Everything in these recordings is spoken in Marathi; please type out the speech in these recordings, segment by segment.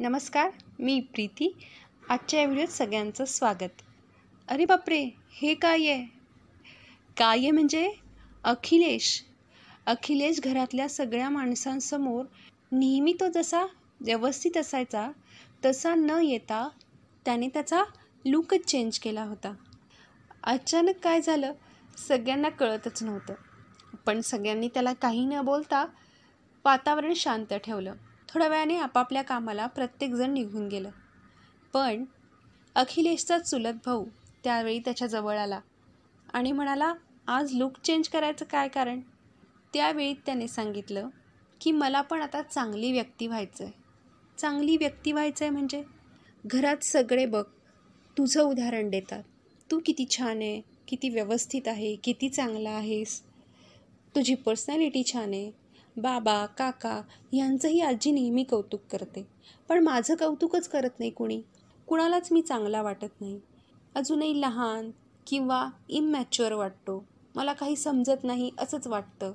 नमस्कार मी प्रीती आजच्या या व्हिडिओत सगळ्यांचं स्वागत अरे बापरे हे काय आहे काय आहे म्हणजे अखिलेश अखिलेश घरातल्या सगळ्या माणसांसमोर नेहमी तो जसा व्यवस्थित असायचा तसा न येता त्याने त्याचा लुकच चेंज केला होता अचानक काय झालं सगळ्यांना कळतच नव्हतं पण सगळ्यांनी त्याला काही न बोलता वातावरण शांत ठेवलं थोड्या वेळाने आपापल्या कामाला प्रत्येकजण निघून गेलं पण अखिलेशचा चुलत भाऊ त्यावेळी त्याच्याजवळ आला आणि म्हणाला आज लुक चेंज करायचं काय कारण त्यावेळी त्याने सांगितलं की मला पण आता चांगली व्यक्ती व्हायचं आहे चांगली व्यक्ती व्हायचं आहे म्हणजे घरात सगळे बघ तुझं उदाहरण देतात तू किती छान आहे किती व्यवस्थित आहे किती चांगला आहेस तुझी पर्सनॅलिटी छान आहे बाबा काका यांचंही आजी नेहमी कौतुक करते पण माझं कौतुकच करत नाही कुणी कुणालाच मी चांगला वाटत नाही अजूनही लहान किंवा इमॅच्युअर वाटतो मला काही समजत नाही असंच वाटतं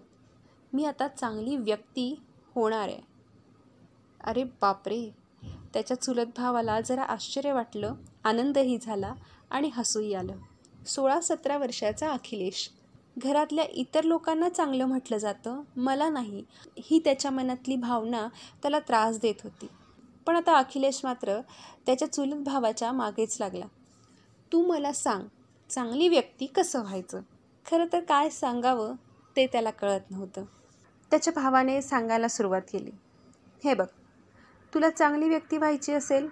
मी आता चांगली व्यक्ती होणार आहे अरे बापरे त्याच्या चुलत भावाला जरा आश्चर्य वाटलं आनंदही झाला आणि हसूही आलं सोळा सतरा वर्षाचा अखिलेश घरातल्या इतर लोकांना चांगलं म्हटलं जातं मला नाही ही त्याच्या मनातली भावना त्याला त्रास देत होती पण आता अखिलेश मात्र त्याच्या चुलत भावाच्या मागेच लागला तू मला सांग चांगली व्यक्ती कसं व्हायचं खरं तर काय सांगावं ते त्याला कळत नव्हतं त्याच्या भावाने सांगायला सुरुवात केली हे बघ तुला चांगली व्यक्ती व्हायची असेल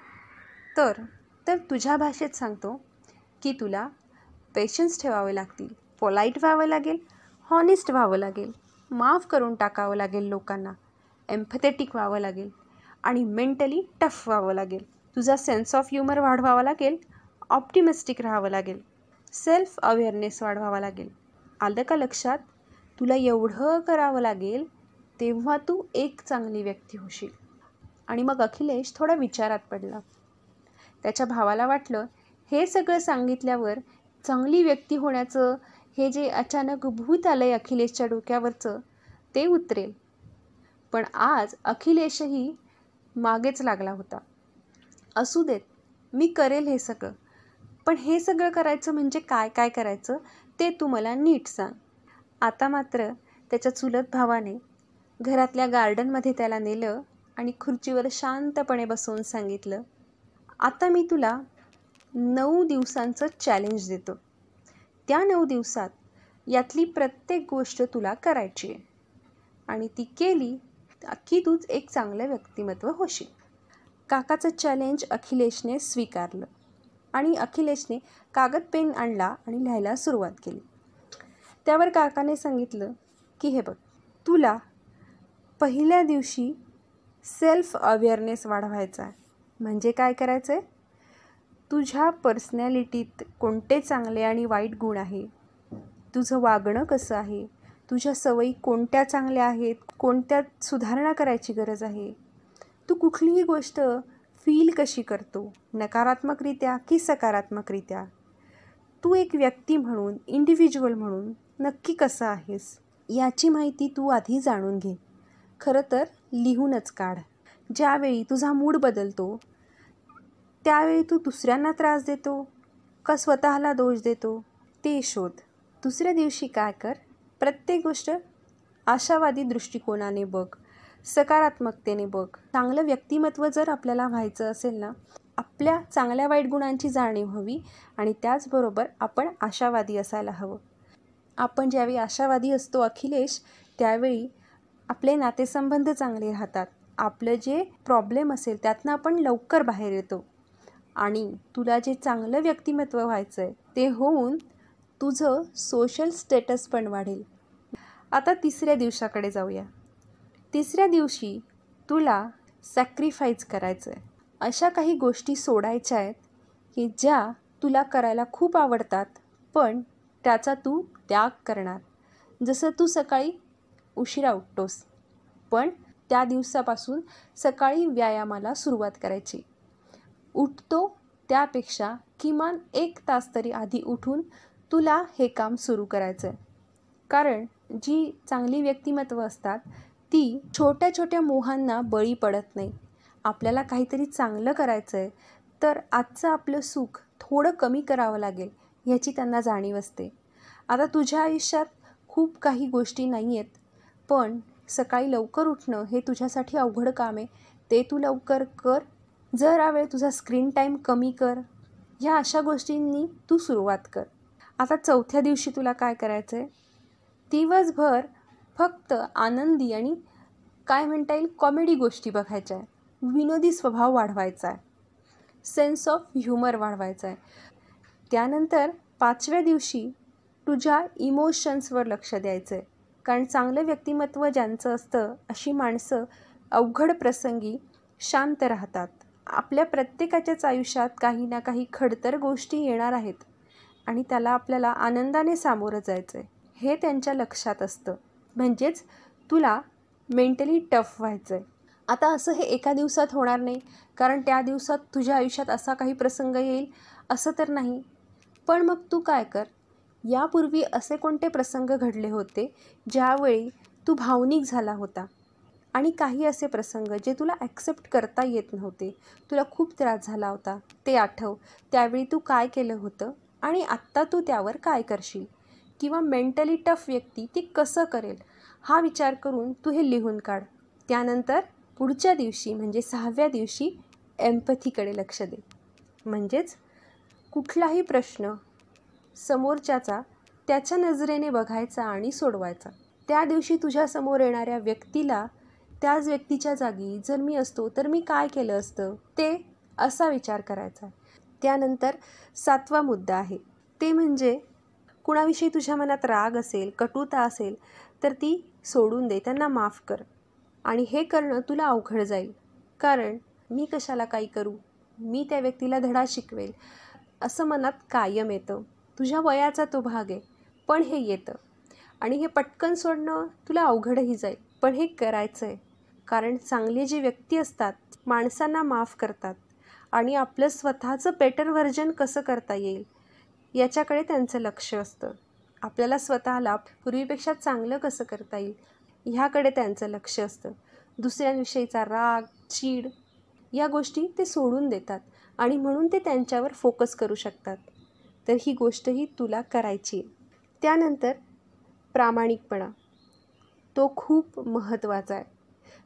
तर तर तुझ्या भाषेत सांगतो की तुला पेशन्स ठेवावे लागतील पोलाईट व्हावं लागेल हॉनेस्ट व्हावं लागेल माफ करून टाकावं लागेल लोकांना एम्फथेटिक व्हावं लागेल आणि मेंटली टफ व्हावं लागेल तुझा सेन्स ऑफ ह्युमर वाढवावा लागेल ऑप्टिमिस्टिक राहावं लागेल सेल्फ अवेअरनेस वाढवावा लागेल आलं का लक्षात तुला एवढं करावं लागेल तेव्हा तू एक चांगली व्यक्ती होशील आणि मग अखिलेश थोडा विचारात पडला त्याच्या भावाला वाटलं हे सगळं सांगितल्यावर चांगली व्यक्ती होण्याचं हे जे अचानक भूत आहे अखिलेशच्या डोक्यावरचं ते उतरेल पण आज अखिलेशही मागेच लागला होता असू देत मी करेल हे सगळं पण हे सगळं करायचं म्हणजे काय काय करायचं ते तू मला नीट सांग आता मात्र त्याच्या चुलत भावाने घरातल्या गार्डनमध्ये त्याला नेलं आणि खुर्चीवर शांतपणे बसवून सांगितलं आता मी तुला नऊ दिवसांचं चॅलेंज देतो त्या नऊ दिवसात यातली प्रत्येक गोष्ट तुला करायची आहे आणि ती केली की तूच एक चांगलं व्यक्तिमत्व होशील काकाचं चॅलेंज अखिलेशने स्वीकारलं आणि अखिलेशने कागद पेन आणला आणि लिहायला सुरुवात केली त्यावर काकाने सांगितलं की हे बघ तुला पहिल्या दिवशी सेल्फ अवेअरनेस वाढवायचा आहे म्हणजे काय करायचं आहे तुझ्या पर्सनॅलिटीत कोणते चांगले आणि वाईट गुण आहे तुझं वागणं कसं आहे तुझ्या सवयी कोणत्या चांगल्या आहेत कोणत्यात सुधारणा करायची गरज आहे तू कुठलीही गोष्ट फील कशी करतो नकारात्मकरित्या की सकारात्मकरित्या तू एक व्यक्ती म्हणून इंडिव्हिज्युअल म्हणून नक्की कसं आहेस याची माहिती तू आधी जाणून घे खरं तर लिहूनच काढ ज्यावेळी तुझा मूड बदलतो त्यावेळी तू दुसऱ्यांना त्रास देतो का स्वतःला दोष देतो ते शोध दुसऱ्या दिवशी काय कर प्रत्येक गोष्ट आशावादी दृष्टिकोनाने बघ सकारात्मकतेने बघ चांगलं व्यक्तिमत्व जर आपल्याला व्हायचं असेल ना आपल्या चांगल्या वाईट गुणांची जाणीव हवी आणि त्याचबरोबर आपण आशावादी असायला हवं आपण ज्यावेळी आशावादी असतो अखिलेश त्यावेळी आपले नातेसंबंध चांगले राहतात आपलं जे प्रॉब्लेम असेल त्यातनं आपण लवकर बाहेर येतो आणि तुला जे चांगलं व्यक्तिमत्व व्हायचं आहे ते होऊन तुझं सोशल स्टेटस पण वाढेल आता तिसऱ्या दिवसाकडे जाऊया तिसऱ्या दिवशी तुला सॅक्रिफाईज करायचं आहे अशा काही गोष्टी सोडायच्या आहेत की ज्या तुला करायला खूप आवडतात पण त्याचा तू त्याग करणार जसं तू सकाळी उशिरा उठतोस पण त्या दिवसापासून सकाळी व्यायामाला सुरुवात करायची उठतो त्यापेक्षा किमान एक तास तरी आधी उठून तुला हे काम सुरू करायचं आहे कारण जी चांगली व्यक्तिमत्व असतात ती छोट्या छोट्या मोहांना बळी पडत नाही आपल्याला काहीतरी चांगलं करायचं आहे तर आजचं आपलं सुख थोडं कमी करावं लागेल ह्याची त्यांना जाणीव असते आता तुझ्या आयुष्यात खूप काही गोष्टी नाही आहेत पण सकाळी लवकर उठणं हे तुझ्यासाठी अवघड काम आहे ते तू लवकर कर जरा वेळ तुझा स्क्रीन टाईम कमी कर ह्या अशा गोष्टींनी तू सुरुवात कर आता चौथ्या दिवशी तुला काय करायचं आहे दिवसभर फक्त आनंदी आणि काय म्हणता येईल कॉमेडी गोष्टी बघायच्या आहे विनोदी स्वभाव वाढवायचा आहे सेन्स ऑफ ह्युमर वाढवायचा आहे त्यानंतर पाचव्या दिवशी तुझ्या इमोशन्सवर लक्ष द्यायचं आहे कारण चांगलं व्यक्तिमत्व ज्यांचं असतं अशी माणसं अवघड प्रसंगी शांत राहतात आपल्या प्रत्येकाच्याच आयुष्यात काही ना काही खडतर गोष्टी येणार आहेत आणि त्याला आपल्याला आनंदाने सामोरं जायचं आहे हे त्यांच्या लक्षात असतं म्हणजेच तुला मेंटली टफ व्हायचं आहे आता असं हे एका दिवसात होणार नाही कारण त्या दिवसात तुझ्या आयुष्यात असा काही प्रसंग येईल असं तर नाही पण मग तू काय कर यापूर्वी असे कोणते प्रसंग घडले होते ज्यावेळी तू भावनिक झाला होता आणि काही असे प्रसंग जे तुला ॲक्सेप्ट करता येत नव्हते तुला खूप त्रास झाला होता ते आठव त्यावेळी तू काय केलं होतं आणि आत्ता तू त्यावर काय करशील किंवा मेंटली टफ व्यक्ती ती कसं करेल हा विचार करून तू हे लिहून काढ त्यानंतर पुढच्या दिवशी म्हणजे सहाव्या दिवशी एम्पथीकडे लक्ष दे म्हणजेच कुठलाही प्रश्न समोरच्याचा त्याच्या नजरेने बघायचा आणि सोडवायचा त्या दिवशी तुझ्यासमोर येणाऱ्या व्यक्तीला त्याच व्यक्तीच्या जागी जर मी असतो तर मी काय केलं असतं ते असा विचार करायचा त्यानंतर सातवा मुद्दा आहे ते म्हणजे कुणाविषयी तुझ्या मनात राग असेल कटुता असेल तर ती सोडून दे त्यांना माफ कर आणि हे करणं तुला अवघड जाईल कारण मी कशाला काही करू मी त्या व्यक्तीला धडा शिकवेल असं मनात कायम येतं तुझ्या वयाचा तो भाग आहे पण हे येतं आणि हे पटकन सोडणं तुला अवघडही जाईल पण हे करायचं आहे कारण चांगली जी व्यक्ती असतात माणसांना माफ करतात आणि आपलं स्वतःचं बेटर व्हर्जन कसं करता येईल याच्याकडे त्यांचं लक्ष असतं आपल्याला स्वतःला पूर्वीपेक्षा चांगलं कसं करता येईल ह्याकडे त्यांचं लक्ष असतं दुसऱ्यांविषयीचा राग चीड या गोष्टी ते सोडून देतात आणि म्हणून ते त्यांच्यावर फोकस करू शकतात तर ही गोष्टही तुला करायची त्यानंतर प्रामाणिकपणा तो खूप महत्त्वाचा आहे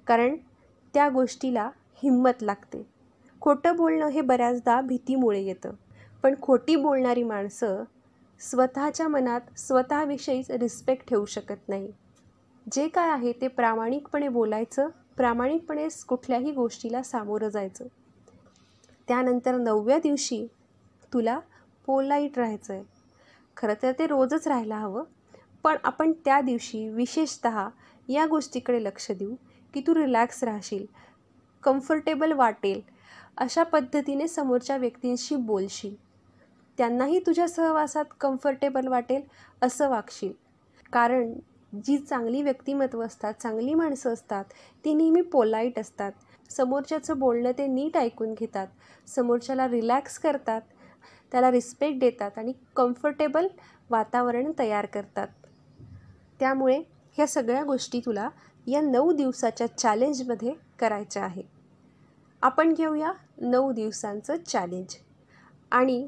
कारण त्या गोष्टीला हिंमत लागते खोटं बोलणं हे बऱ्याचदा भीतीमुळे येतं पण खोटी बोलणारी माणसं स्वतःच्या मनात स्वतःविषयीच रिस्पेक्ट ठेवू शकत नाही जे काय आहे ते प्रामाणिकपणे बोलायचं प्रामाणिकपणे कुठल्याही गोष्टीला सामोरं जायचं त्यानंतर नवव्या दिवशी तुला पोलाईट राहायचं आहे खरं तर ते रोजच राहायला हवं पण आपण त्या दिवशी विशेषत या गोष्टीकडे लक्ष देऊ की तू रिलॅक्स राहशील कम्फर्टेबल वाटेल अशा पद्धतीने समोरच्या व्यक्तींशी बोलशील त्यांनाही तुझ्या सहवासात कम्फर्टेबल वाटेल असं वागशील कारण जी चांगली व्यक्तिमत्व असतात चांगली माणसं असतात ती नेहमी पोलाईट असतात समोरच्याचं बोलणं ते नीट ऐकून घेतात समोरच्याला रिलॅक्स करतात त्याला रिस्पेक्ट देतात आणि कम्फर्टेबल वातावरण तयार करतात त्यामुळे ह्या सगळ्या गोष्टी तुला या नऊ दिवसाच्या चॅलेंजमध्ये करायचं आहे आपण घेऊया नऊ दिवसांचं चॅलेंज आणि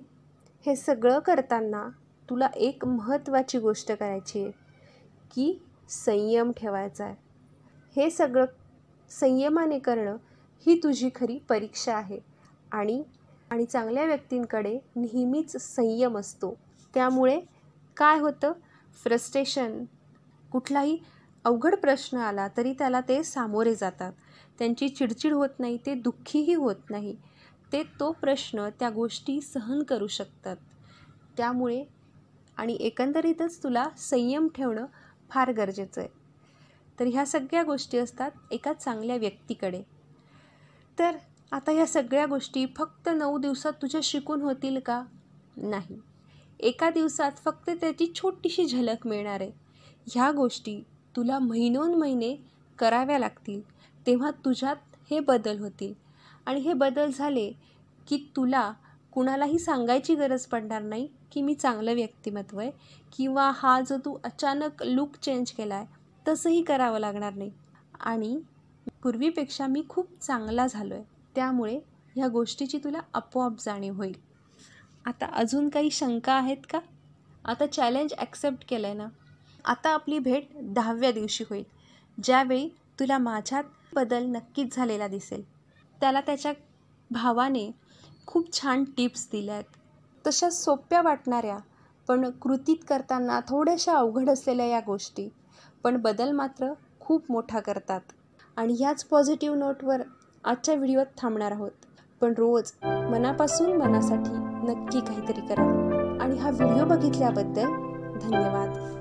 हे सगळं करताना तुला एक महत्त्वाची गोष्ट करायची आहे की संयम ठेवायचा आहे हे सगळं संयमाने करणं ही तुझी खरी परीक्षा आहे आणि आणि चांगल्या व्यक्तींकडे नेहमीच संयम असतो त्यामुळे काय होतं फ्रस्ट्रेशन कुठलाही अवघड प्रश्न आला तरी त्याला ते सामोरे जातात त्यांची चिडचिड होत नाही ते दुःखीही होत नाही ते तो प्रश्न त्या गोष्टी सहन करू शकतात त्यामुळे आणि एकंदरीतच तुला संयम ठेवणं फार गरजेचं आहे तर ह्या सगळ्या गोष्टी असतात एका चांगल्या व्यक्तीकडे तर आता ह्या सगळ्या गोष्टी फक्त नऊ दिवसात तुझ्या शिकून होतील का नाही एका दिवसात फक्त त्याची छोटीशी झलक मिळणार आहे ह्या गोष्टी तुला महिनोन महिने कराव्या लागतील तेव्हा तुझ्यात हे बदल होतील आणि हे बदल झाले की तुला कुणालाही सांगायची गरज पडणार नाही की मी चांगलं व्यक्तिमत्व आहे किंवा हा जो तू अचानक लुक चेंज केला आहे तसंही करावं लागणार नाही आणि पूर्वीपेक्षा मी खूप चांगला झालो आहे त्यामुळे ह्या गोष्टीची तुला आपोआप जाणीव होईल आता अजून काही शंका आहेत का आता चॅलेंज ॲक्सेप्ट केलं आहे ना आता आपली भेट दहाव्या दिवशी होईल ज्यावेळी तुला माझ्यात बदल नक्कीच झालेला दिसेल त्याला त्याच्या भावाने खूप छान टिप्स दिल्या आहेत तशा सोप्या वाटणाऱ्या पण कृतीत करताना थोड्याशा अवघड असलेल्या या गोष्टी पण बदल मात्र खूप मोठा करतात आणि ह्याच पॉझिटिव्ह नोटवर आजच्या व्हिडिओत थांबणार आहोत पण रोज मनापासून मनासाठी नक्की काहीतरी करा आणि हा व्हिडिओ बघितल्याबद्दल धन्यवाद